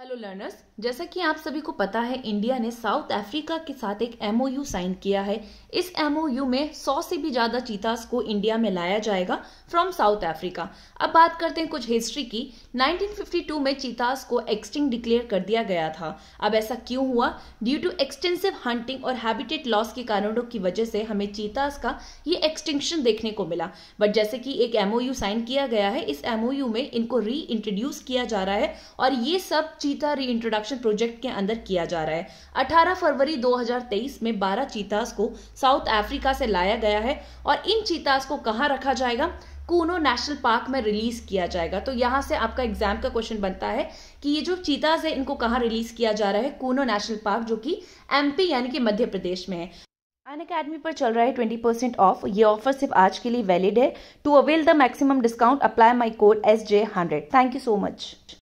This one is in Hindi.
हेलो लर्नर्स जैसा कि आप सभी को पता है इंडिया ने साउथ अफ्रीका के साथ एक एमओयू साइन किया है इस एमओयू में 100 से भी ज़्यादा चीतास को इंडिया में लाया जाएगा फ्रॉम साउथ अफ्रीका अब बात करते हैं कुछ हिस्ट्री की 1952 में चीतास को एक्सटिंग डिक्लेयर कर दिया गया था अब ऐसा क्यों हुआ ड्यू टू एक्सटेंसिव हंटिंग और हैबिटेट लॉस के कारणों की वजह से हमें चीतास का ये एक्सटिंक्शन देखने को मिला बट जैसे कि एक एमओयू साइन किया गया है इस एमओयू में इनको री किया जा रहा है और ये सब चीता रीइंट्रोडक्शन प्रोजेक्ट के अंदर किया जा रहा है 18 फरवरी 2023 में 12 चीतास को साउथ अफ्रीका से लाया गया है और इन चीतास को कहाँ रखा जाएगा कूनो नेशनल पार्क में रिलीज किया जाएगा तो यहाँ से आपका एग्जाम का क्वेश्चन बनता है कि ये जो चीताज है इनको कहाँ रिलीज किया जा रहा है कूनो नेशनल पार्क जो कि एमपी यानी कि मध्य प्रदेश में है अन अकेडमी पर चल रहा है ट्वेंटी परसेंट ऑफ ये ऑफर सिर्फ आज के लिए वैलिड है to avail the maximum discount apply my code S J hundred thank you so much